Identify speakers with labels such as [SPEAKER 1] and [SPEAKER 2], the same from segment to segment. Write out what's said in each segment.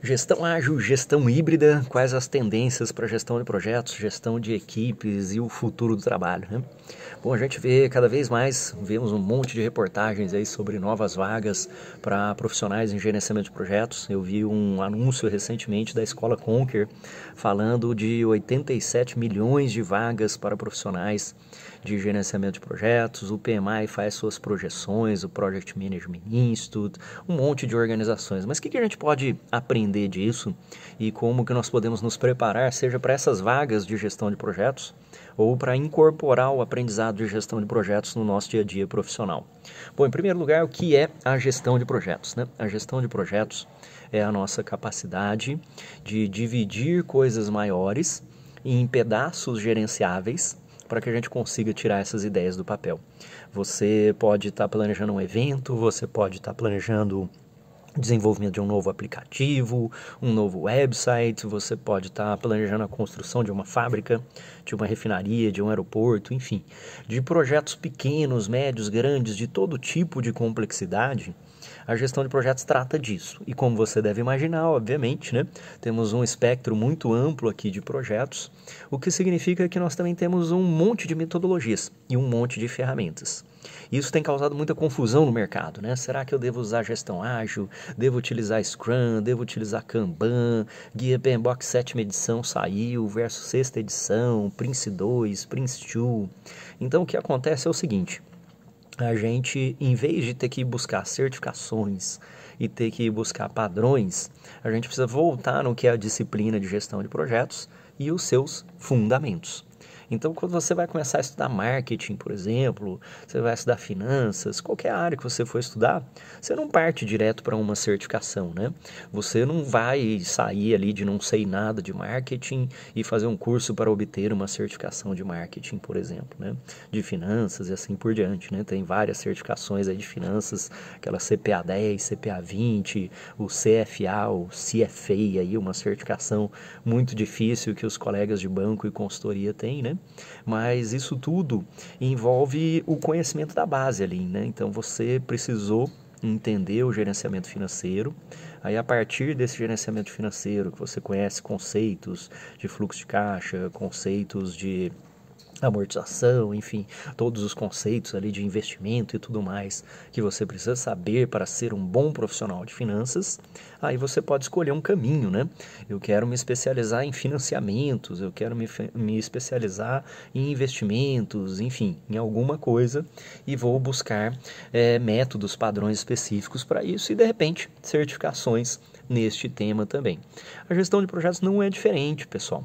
[SPEAKER 1] Gestão ágil, gestão híbrida, quais as tendências para gestão de projetos, gestão de equipes e o futuro do trabalho. Né? Bom, a gente vê cada vez mais, vemos um monte de reportagens aí sobre novas vagas para profissionais em gerenciamento de projetos. Eu vi um anúncio recentemente da escola Conquer falando de 87 milhões de vagas para profissionais de gerenciamento de projetos. O PMI faz suas projeções, o Project Management Institute, um monte de organizações. Mas o que, que a gente pode aprender? entender disso e como que nós podemos nos preparar, seja para essas vagas de gestão de projetos ou para incorporar o aprendizado de gestão de projetos no nosso dia a dia profissional. Bom, em primeiro lugar, o que é a gestão de projetos? Né? A gestão de projetos é a nossa capacidade de dividir coisas maiores em pedaços gerenciáveis para que a gente consiga tirar essas ideias do papel. Você pode estar tá planejando um evento, você pode estar tá planejando desenvolvimento de um novo aplicativo, um novo website, você pode estar tá planejando a construção de uma fábrica, de uma refinaria, de um aeroporto, enfim, de projetos pequenos, médios, grandes, de todo tipo de complexidade a gestão de projetos trata disso. E como você deve imaginar, obviamente, né, temos um espectro muito amplo aqui de projetos, o que significa que nós também temos um monte de metodologias e um monte de ferramentas. Isso tem causado muita confusão no mercado, né? Será que eu devo usar gestão ágil? Devo utilizar Scrum? Devo utilizar Kanban? Guia Box sétima edição saiu, Versus sexta edição, Prince 2, Prince 2. Então o que acontece é o seguinte: a gente, em vez de ter que buscar certificações e ter que buscar padrões, a gente precisa voltar no que é a disciplina de gestão de projetos e os seus fundamentos. Então, quando você vai começar a estudar marketing, por exemplo, você vai estudar finanças, qualquer área que você for estudar, você não parte direto para uma certificação, né? Você não vai sair ali de não sei nada de marketing e fazer um curso para obter uma certificação de marketing, por exemplo, né? De finanças e assim por diante, né? Tem várias certificações aí de finanças, aquela CPA 10, CPA 20, o CFA, o CFA aí, uma certificação muito difícil que os colegas de banco e consultoria têm, né? Mas isso tudo envolve o conhecimento da base ali, né? Então você precisou entender o gerenciamento financeiro. Aí, a partir desse gerenciamento financeiro, que você conhece conceitos de fluxo de caixa, conceitos de amortização, enfim, todos os conceitos ali de investimento e tudo mais que você precisa saber para ser um bom profissional de finanças, aí você pode escolher um caminho, né? Eu quero me especializar em financiamentos, eu quero me, me especializar em investimentos, enfim, em alguma coisa e vou buscar é, métodos, padrões específicos para isso e de repente certificações neste tema também. A gestão de projetos não é diferente, pessoal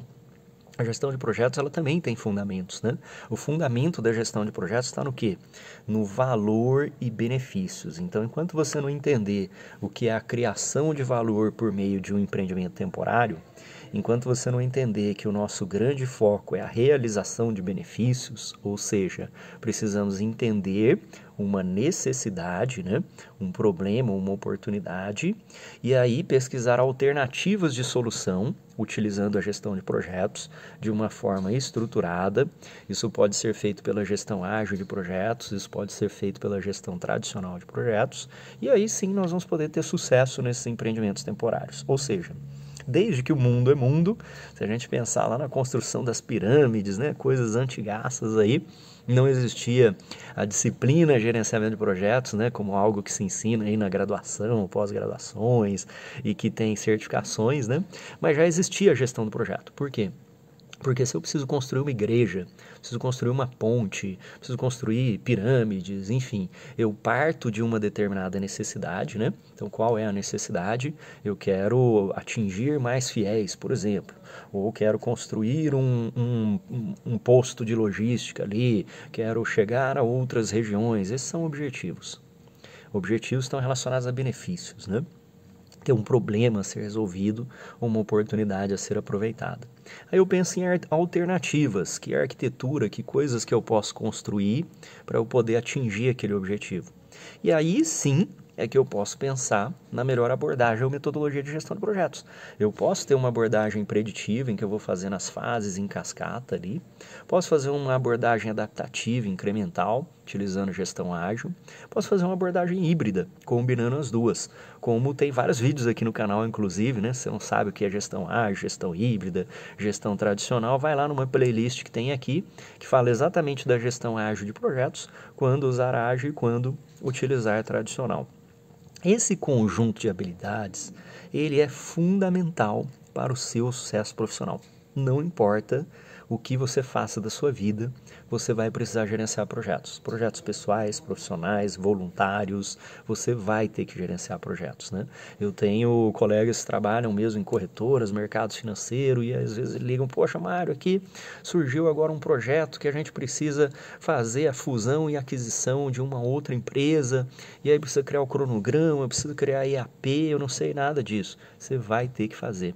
[SPEAKER 1] a gestão de projetos ela também tem fundamentos, né? O fundamento da gestão de projetos está no quê? No valor e benefícios. Então, enquanto você não entender o que é a criação de valor por meio de um empreendimento temporário, Enquanto você não entender que o nosso grande foco é a realização de benefícios, ou seja, precisamos entender uma necessidade, né? um problema, uma oportunidade, e aí pesquisar alternativas de solução, utilizando a gestão de projetos de uma forma estruturada. Isso pode ser feito pela gestão ágil de projetos, isso pode ser feito pela gestão tradicional de projetos, e aí sim nós vamos poder ter sucesso nesses empreendimentos temporários. Ou seja, desde que o mundo é mundo. Se a gente pensar lá na construção das pirâmides, né, coisas antigaças aí, não existia a disciplina gerenciamento de projetos, né, como algo que se ensina aí na graduação, pós-graduações e que tem certificações, né? Mas já existia a gestão do projeto. Por quê? Porque se eu preciso construir uma igreja, preciso construir uma ponte, preciso construir pirâmides, enfim, eu parto de uma determinada necessidade, né? Então, qual é a necessidade? Eu quero atingir mais fiéis, por exemplo, ou quero construir um, um, um posto de logística ali, quero chegar a outras regiões. Esses são objetivos. Objetivos estão relacionados a benefícios, né? ter um problema a ser resolvido, uma oportunidade a ser aproveitada. Aí eu penso em alternativas, que arquitetura, que coisas que eu posso construir para eu poder atingir aquele objetivo. E aí sim é que eu posso pensar na melhor abordagem ou metodologia de gestão de projetos. Eu posso ter uma abordagem preditiva, em que eu vou fazendo as fases em cascata ali, posso fazer uma abordagem adaptativa, incremental, utilizando gestão ágil, posso fazer uma abordagem híbrida, combinando as duas, como tem vários vídeos aqui no canal, inclusive, né? Você não sabe o que é gestão ágil, gestão híbrida, gestão tradicional, vai lá numa playlist que tem aqui, que fala exatamente da gestão ágil de projetos, quando usar ágil e quando utilizar tradicional. Esse conjunto de habilidades, ele é fundamental para o seu sucesso profissional. Não importa o que você faça da sua vida, você vai precisar gerenciar projetos. Projetos pessoais, profissionais, voluntários, você vai ter que gerenciar projetos, né? Eu tenho colegas que trabalham mesmo em corretoras, mercados financeiros e às vezes ligam, poxa, Mário, aqui surgiu agora um projeto que a gente precisa fazer a fusão e aquisição de uma outra empresa, e aí precisa criar o cronograma, precisa criar IAP, eu não sei nada disso. Você vai ter que fazer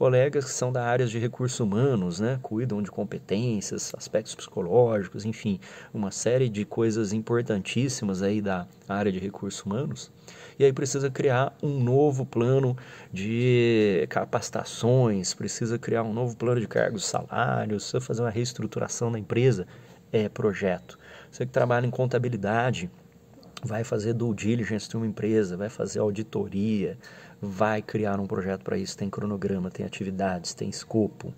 [SPEAKER 1] colegas que são da área de recursos humanos, né? Cuidam de competências, aspectos psicológicos, enfim, uma série de coisas importantíssimas aí da área de recursos humanos. E aí precisa criar um novo plano de capacitações, precisa criar um novo plano de cargos, salários, precisa fazer uma reestruturação da empresa, é projeto. Você que trabalha em contabilidade, vai fazer due diligence de uma empresa, vai fazer auditoria, vai criar um projeto para isso, tem cronograma, tem atividades, tem escopo.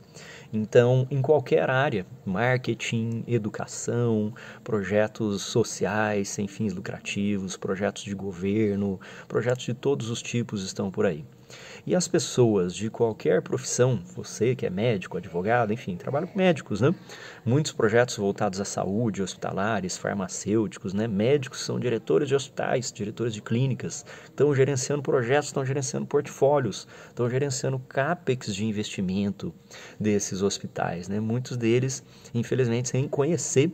[SPEAKER 1] Então, em qualquer área, marketing, educação, projetos sociais sem fins lucrativos, projetos de governo, projetos de todos os tipos estão por aí. E as pessoas de qualquer profissão, você que é médico, advogado, enfim, trabalha com médicos, né? Muitos projetos voltados à saúde, hospitalares, farmacêuticos, né? Médicos são diretores de hospitais, diretores de clínicas, estão gerenciando projetos, estão gerenciando portfólios, estão gerenciando capex de investimento desses hospitais, né? Muitos deles, infelizmente, sem conhecer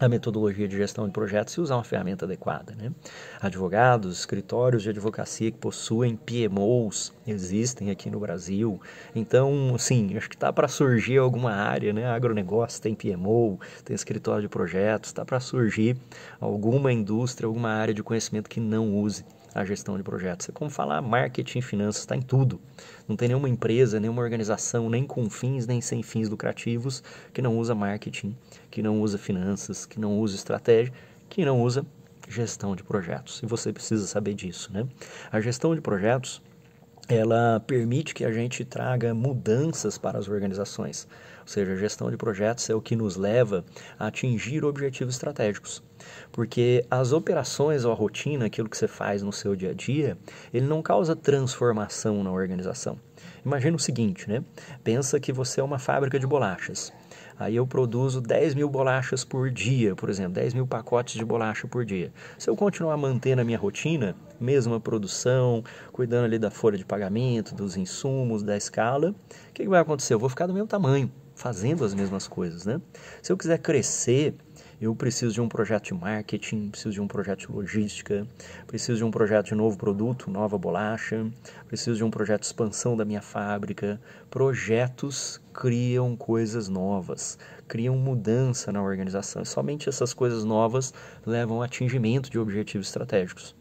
[SPEAKER 1] a metodologia de gestão de projetos e usar uma ferramenta adequada. Né? Advogados, escritórios de advocacia que possuem PMOs existem aqui no Brasil. Então, sim acho que está para surgir alguma área, né? Agronegócio tem PMO, tem escritório de projetos, está para surgir alguma indústria, alguma área de conhecimento que não use a gestão de projetos. É como falar marketing, finanças, está em tudo. Não tem nenhuma empresa, nenhuma organização, nem com fins, nem sem fins lucrativos, que não usa marketing, que não usa finanças, que não usa estratégia, que não usa gestão de projetos. E você precisa saber disso, né? A gestão de projetos, ela permite que a gente traga mudanças para as organizações seja, gestão de projetos é o que nos leva a atingir objetivos estratégicos. Porque as operações ou a rotina, aquilo que você faz no seu dia a dia, ele não causa transformação na organização. Imagina o seguinte, né? Pensa que você é uma fábrica de bolachas. Aí eu produzo 10 mil bolachas por dia, por exemplo, 10 mil pacotes de bolacha por dia. Se eu continuar mantendo a minha rotina, mesma produção, cuidando ali da folha de pagamento, dos insumos, da escala, o que, que vai acontecer? Eu vou ficar do mesmo tamanho fazendo as mesmas coisas, né? Se eu quiser crescer, eu preciso de um projeto de marketing, preciso de um projeto de logística, preciso de um projeto de novo produto, nova bolacha, preciso de um projeto de expansão da minha fábrica. Projetos criam coisas novas, criam mudança na organização. somente essas coisas novas levam ao atingimento de objetivos estratégicos.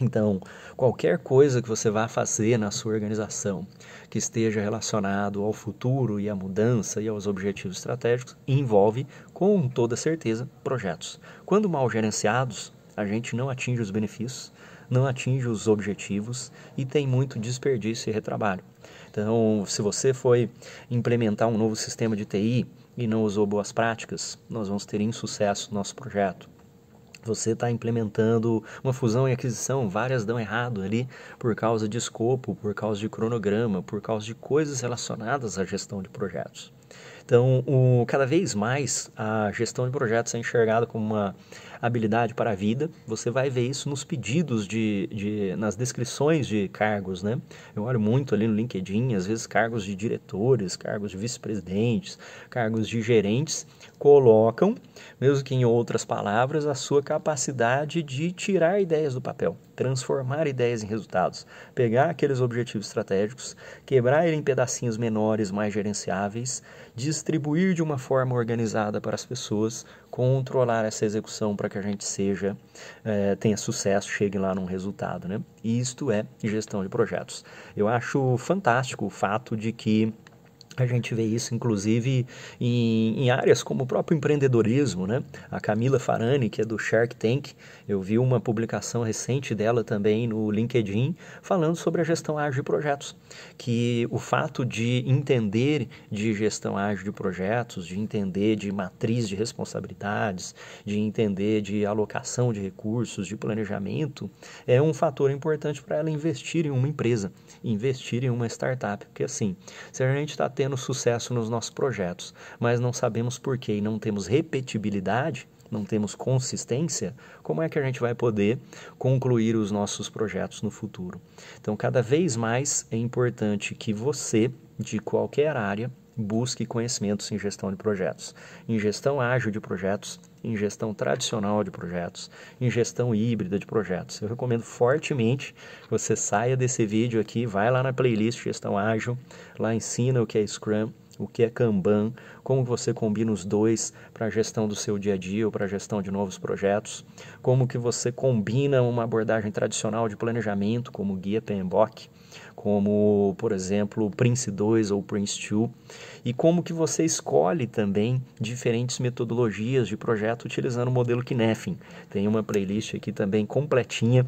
[SPEAKER 1] Então, qualquer coisa que você vá fazer na sua organização que esteja relacionado ao futuro e à mudança e aos objetivos estratégicos envolve, com toda certeza, projetos. Quando mal gerenciados, a gente não atinge os benefícios, não atinge os objetivos e tem muito desperdício e retrabalho. Então, se você foi implementar um novo sistema de TI e não usou boas práticas, nós vamos ter insucesso no nosso projeto. Você está implementando uma fusão e aquisição, várias dão errado ali por causa de escopo, por causa de cronograma, por causa de coisas relacionadas à gestão de projetos. Então, o, cada vez mais a gestão de projetos é enxergada como uma habilidade para a vida. Você vai ver isso nos pedidos de, de nas descrições de cargos, né? Eu olho muito ali no LinkedIn, às vezes cargos de diretores, cargos de vice-presidentes, cargos de gerentes colocam, mesmo que em outras palavras, a sua capacidade de tirar ideias do papel, transformar ideias em resultados, pegar aqueles objetivos estratégicos, quebrar ele em pedacinhos menores, mais gerenciáveis, de distribuir de uma forma organizada para as pessoas, controlar essa execução para que a gente seja é, tenha sucesso, chegue lá num resultado, né? E isto é gestão de projetos. Eu acho fantástico o fato de que a gente vê isso, inclusive, em, em, áreas como o próprio empreendedorismo, né? A Camila Farani, que é do Shark Tank, eu vi uma publicação recente dela também no LinkedIn, falando sobre a gestão ágil de projetos. Que o fato de entender de gestão ágil de projetos, de entender de matriz de responsabilidades, de entender de alocação de recursos, de planejamento, é um fator importante para ela investir em uma empresa, investir em uma startup. Porque, assim, se a gente está tendo tendo sucesso nos nossos projetos, mas não sabemos porquê e não temos repetibilidade, não temos consistência, como é que a gente vai poder concluir os nossos projetos no futuro? Então, cada vez mais é importante que você, de qualquer área, busque conhecimentos em gestão de projetos, em gestão ágil de projetos, em gestão tradicional de projetos, em gestão híbrida de projetos. Eu recomendo fortemente que você saia desse vídeo aqui, vai lá na playlist Gestão Ágil, lá ensina o que é Scrum o que é Kanban, como você combina os dois para a gestão do seu dia a dia ou para a gestão de novos projetos, como que você combina uma abordagem tradicional de planejamento, como Guia PMBOK, como, por exemplo, Prince 2 ou Prince 2, e como que você escolhe também diferentes metodologias de projeto utilizando o modelo Kinefin. Tem uma playlist aqui também completinha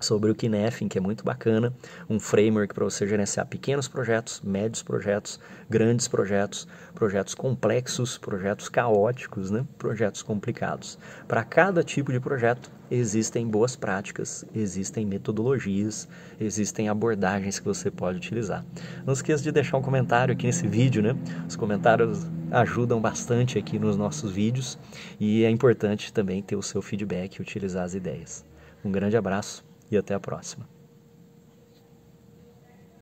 [SPEAKER 1] sobre o Kinefin, que é muito bacana, um framework para você gerenciar pequenos projetos, médios projetos, grandes projetos, projetos complexos, projetos caóticos, né? projetos complicados. Para cada tipo de projeto existem boas práticas, existem metodologias, existem abordagens que você pode utilizar. Não esqueça de deixar um comentário aqui nesse vídeo, né? Os comentários ajudam bastante aqui nos nossos vídeos e é importante também ter o seu feedback e utilizar as ideias. Um grande abraço e até a próxima.